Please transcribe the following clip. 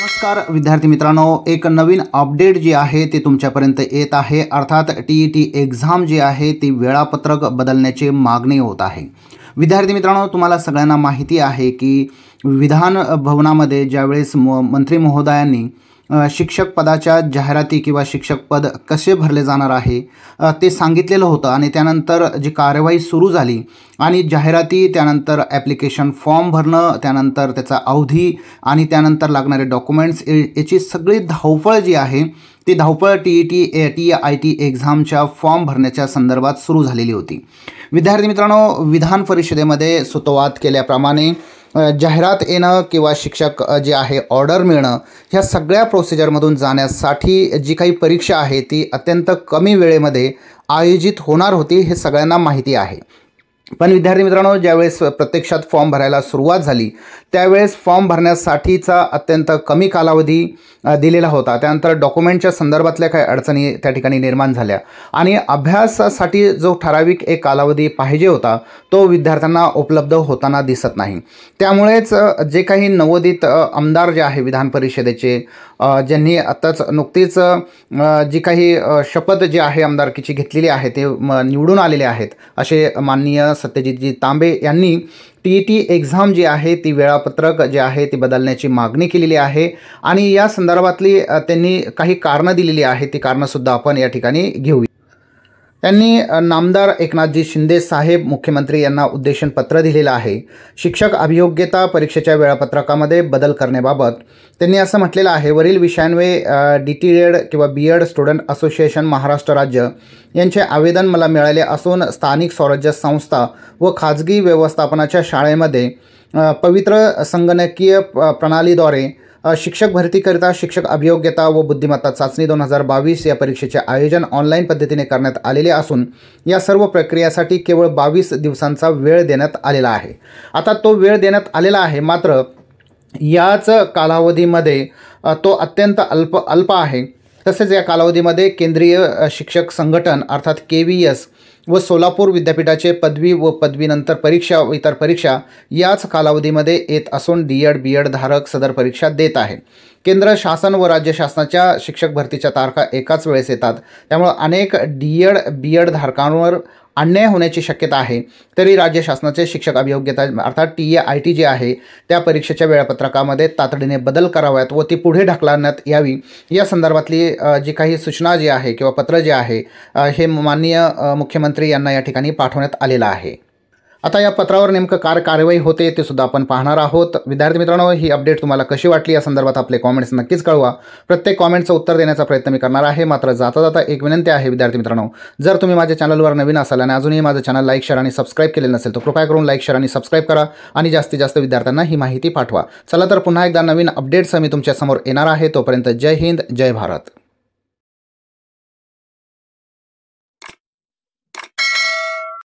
नमस्कार विद्यार्थी मित्रांनो एक नवीन अपडेट जे आहे ते तुमच्यापर्यंत येत आहे अर्थात टी ई टी एक्झाम जी आहे ती वेळापत्रक बदलण्याचे मागणी होत आहे विद्यार्थी मित्रांनो तुम्हाला सगळ्यांना माहिती आहे की विधान भवनामध्ये ज्यावेळेस म मंत्री महोदयांनी शिक्षक पदाच्या जाहिराती किंवा शिक्षक पद कसे भरले जाणार आहे ते सांगितलेलं होतं आणि त्यानंतर जी कारवाई सुरू झाली आणि जाहिराती त्यानंतर ॲप्लिकेशन फॉर्म भरणं त्यानंतर त्याचा अवधी आणि त्यानंतर लागणारे डॉक्युमेंट्स याची सगळी धावपळ जी आहे ती धावपळ T E T A T I T एक्झामच्या फॉर्म भरण्याच्या संदर्भात सुरू झालेली होती विद्यार्थी मित्रांनो विधान परिषदेमध्ये सुतोवाद केल्याप्रमाणे जाहिरात येणं किंवा शिक्षक जे आहे ऑर्डर मिळणं ह्या सगळ्या प्रोसिजरमधून जाण्यासाठी जी काही परीक्षा आहे ती अत्यंत कमी वेळेमध्ये आयोजित होणार होती हे सगळ्यांना माहिती आहे पण विद्यार्थी मित्रांनो ज्यावेळेस प्रत्यक्षात फॉर्म भरायला सुरुवात झाली त्यावेळेस फॉर्म भरण्यासाठीचा अत्यंत कमी कालावधी दिलेला होता त्यानंतर डॉक्युमेंटच्या संदर्भातल्या काही अडचणी त्या ठिकाणी निर्माण झाल्या आणि अभ्यासासाठी जो ठराविक एक कालावधी पाहिजे होता तो विद्यार्थ्यांना उपलब्ध होताना दिसत नाही त्यामुळेच जे काही नवोदित आमदार जे आहे विधान परिषदेचे ज्यांनी आत्ताच नुकतीच जी काही शपथ जी आहे आमदारकीची घेतलेली आहे ते निवडून आलेले आहेत असे माननीय सत्यजितजी तांबे यांनी टी ई टी एक्झाम जी आहे ती वेळापत्रक जे आहे ती बदलण्याची मागणी केलेली आहे आणि या संदर्भातली त्यांनी काही कारणं दिलेली आहे ती कारणंसुद्धा आपण या ठिकाणी घेऊया त्यांनी नामदार एकनाथजी शिंदे साहेब मुख्यमंत्री यांना उद्देशन पत्र दिलेलं आहे शिक्षक अभियोग्यता परीक्षेच्या वेळापत्रकामध्ये बदल करण्याबाबत त्यांनी असं म्हटलेलं आहे वरील विषयांवे डी टी एड किंवा B Ed student association Maharashtra राज्य यांचे आवेदन मला मिळाले असून स्थानिक स्वराज्य संस्था व खाजगी व्यवस्थापनाच्या शाळेमध्ये पवित्र संगणकीय प्रणालीद्वारे शिक्षक भरतीकरिता शिक्षक अभियोग्यता व बुद्धिमत्ता चाचणी दोन हजार बावीस या परीक्षेचे आयोजन ऑनलाईन पद्धतीने करण्यात आलेले असून या सर्व प्रक्रियासाठी केवळ बावीस दिवसांचा वेळ देण्यात आलेला आहे आता तो वेळ देण्यात आलेला आहे मात्र याच कालावधीमध्ये तो अत्यंत अल्प अल्प आहे तसेच या कालावधीमध्ये केंद्रीय शिक्षक संघटन अर्थात के व्ही एस व सोलापूर विद्यापीठाचे पदवी व पदवीनंतर परीक्षा व इतर परीक्षा याच कालावधीमध्ये येत असून डी एड बी एड धारक सदर परीक्षा देत आहे केंद्र शासन व राज्य शासनाच्या शिक्षक भरतीच्या तारखा एकाच वेळेस येतात त्यामुळे अनेक डी एड बी एड धारकांवर अन्याय होण्याची शक्यता आहे तरी राज्य शासनाचे शिक्षक अभियोग्यता अर्थात टी ए आय टी जे आहे त्या परीक्षेच्या वेळापत्रकामध्ये तातडीने बदल कराव्यात व ती पुढे ढकलण्यात यावी या संदर्भातली जी काही सूचना जी आहे किंवा पत्र जे आहे हे माननीय मुख्यमंत्री यांना या ठिकाणी पाठवण्यात आलेलं आहे आता या पत्रावर नेमकं कार कारवाई होते ते सुद्धा आपण पाहणार आहोत विद्यार्थी मित्रांनो ही अपडेट तुम्हाला कशी वाटली या संदर्भात आपले कॉमेंट्स नक्कीच कळवा प्रत्येक कॉमेंटचं उत्तर देण्याचा प्रयत्न मी करणार आहे मात्र जाता जाता एक विनंती आहे विद्यार्थी मित्रांनो जर तुम्ही माझ्या चॅनलवर नवीन असाल आणि अजूनही माझं चॅनल लाईक शेअर आणि सबस्क्राईब केलेलं नसेल तर कृपया करून लाईक शेअर आणि सबस्क्राईब करा आणि जास्तीत जास्त विद्यार्थ्यांना ही माहिती पाठवा चला तर पुन्हा एकदा नवीन अपडेट्स मी तुमच्यासमोर येणार आहे तोपर्यंत जय हिंद जय भारत